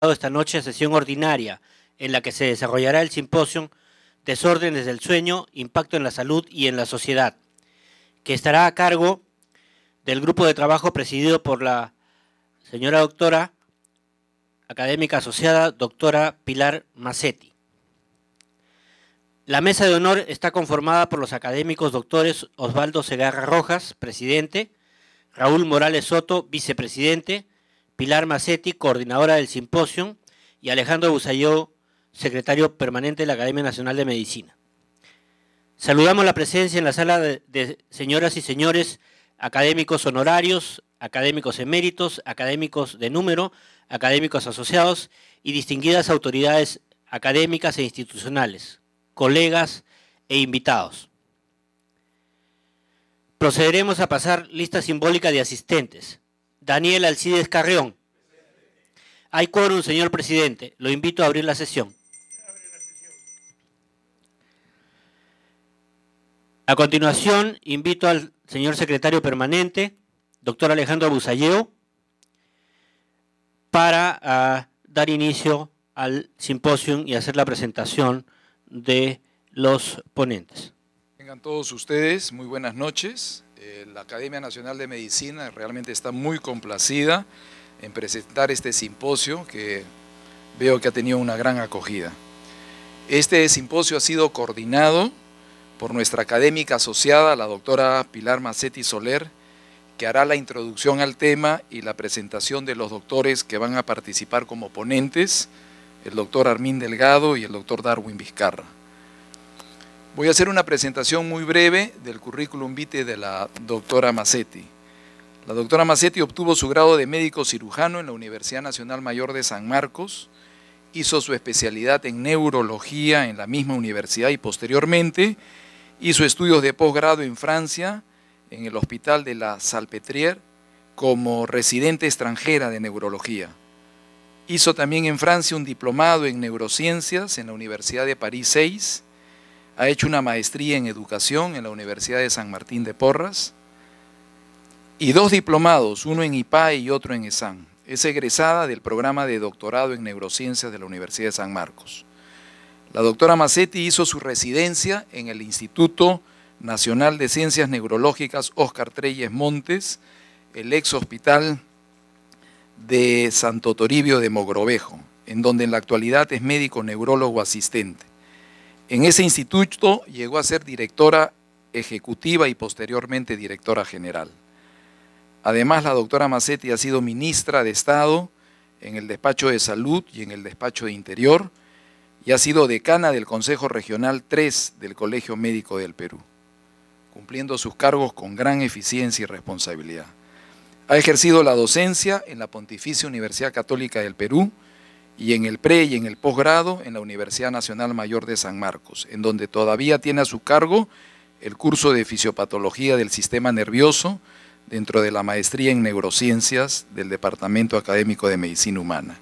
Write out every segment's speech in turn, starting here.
esta noche a sesión ordinaria en la que se desarrollará el simposio Desórdenes del Sueño, Impacto en la Salud y en la Sociedad, que estará a cargo del grupo de trabajo presidido por la señora doctora académica asociada, doctora Pilar Macetti. La mesa de honor está conformada por los académicos doctores Osvaldo Segarra Rojas, presidente, Raúl Morales Soto, vicepresidente, Pilar Macetti, coordinadora del simposio, y Alejandro Busayó, secretario permanente de la Academia Nacional de Medicina. Saludamos la presencia en la sala de, señoras y señores académicos honorarios, académicos eméritos, académicos de número, académicos asociados y distinguidas autoridades académicas e institucionales, colegas e invitados. Procederemos a pasar lista simbólica de asistentes. Daniel Alcides Carrión, hay quórum, señor presidente. Lo invito a abrir la sesión. A continuación, invito al señor secretario permanente, doctor Alejandro Busalleo, para ah, dar inicio al simposio y hacer la presentación de los ponentes. Tengan todos ustedes muy buenas noches. Eh, la Academia Nacional de Medicina realmente está muy complacida en presentar este simposio que veo que ha tenido una gran acogida. Este simposio ha sido coordinado por nuestra académica asociada, la doctora Pilar Macetti Soler, que hará la introducción al tema y la presentación de los doctores que van a participar como ponentes, el doctor Armin Delgado y el doctor Darwin Vizcarra. Voy a hacer una presentación muy breve del currículum vitae de la doctora Macetti. La doctora Macetti obtuvo su grado de médico cirujano en la Universidad Nacional Mayor de San Marcos, hizo su especialidad en neurología en la misma universidad y posteriormente hizo estudios de posgrado en Francia, en el Hospital de la Salpêtrière, como residente extranjera de neurología. Hizo también en Francia un diplomado en neurociencias en la Universidad de París 6, ha hecho una maestría en educación en la Universidad de San Martín de Porras, y dos diplomados, uno en IPA y otro en ESAN. Es egresada del programa de doctorado en neurociencias de la Universidad de San Marcos. La doctora Macetti hizo su residencia en el Instituto Nacional de Ciencias Neurológicas Oscar Treyes Montes, el ex hospital de Santo Toribio de Mogrovejo, en donde en la actualidad es médico neurólogo asistente. En ese instituto llegó a ser directora ejecutiva y posteriormente directora general. Además, la doctora Macetti ha sido ministra de Estado en el despacho de salud y en el despacho de interior y ha sido decana del Consejo Regional 3 del Colegio Médico del Perú, cumpliendo sus cargos con gran eficiencia y responsabilidad. Ha ejercido la docencia en la Pontificia Universidad Católica del Perú y en el pre y en el posgrado en la Universidad Nacional Mayor de San Marcos, en donde todavía tiene a su cargo el curso de fisiopatología del sistema nervioso, dentro de la maestría en neurociencias del Departamento Académico de Medicina Humana.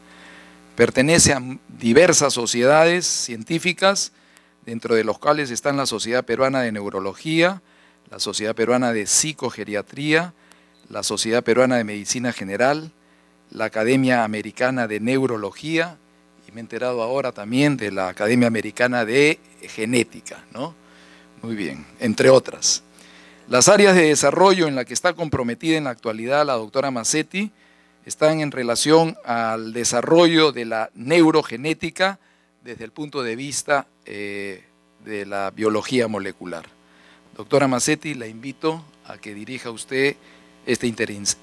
Pertenece a diversas sociedades científicas, dentro de los cuales están la Sociedad Peruana de Neurología, la Sociedad Peruana de Psicogeriatría, la Sociedad Peruana de Medicina General, la Academia Americana de Neurología, y me he enterado ahora también de la Academia Americana de Genética, ¿no? Muy bien, entre otras. Las áreas de desarrollo en las que está comprometida en la actualidad la doctora Massetti están en relación al desarrollo de la neurogenética desde el punto de vista eh, de la biología molecular. Doctora Massetti, la invito a que dirija usted este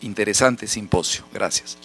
interesante simposio. Gracias.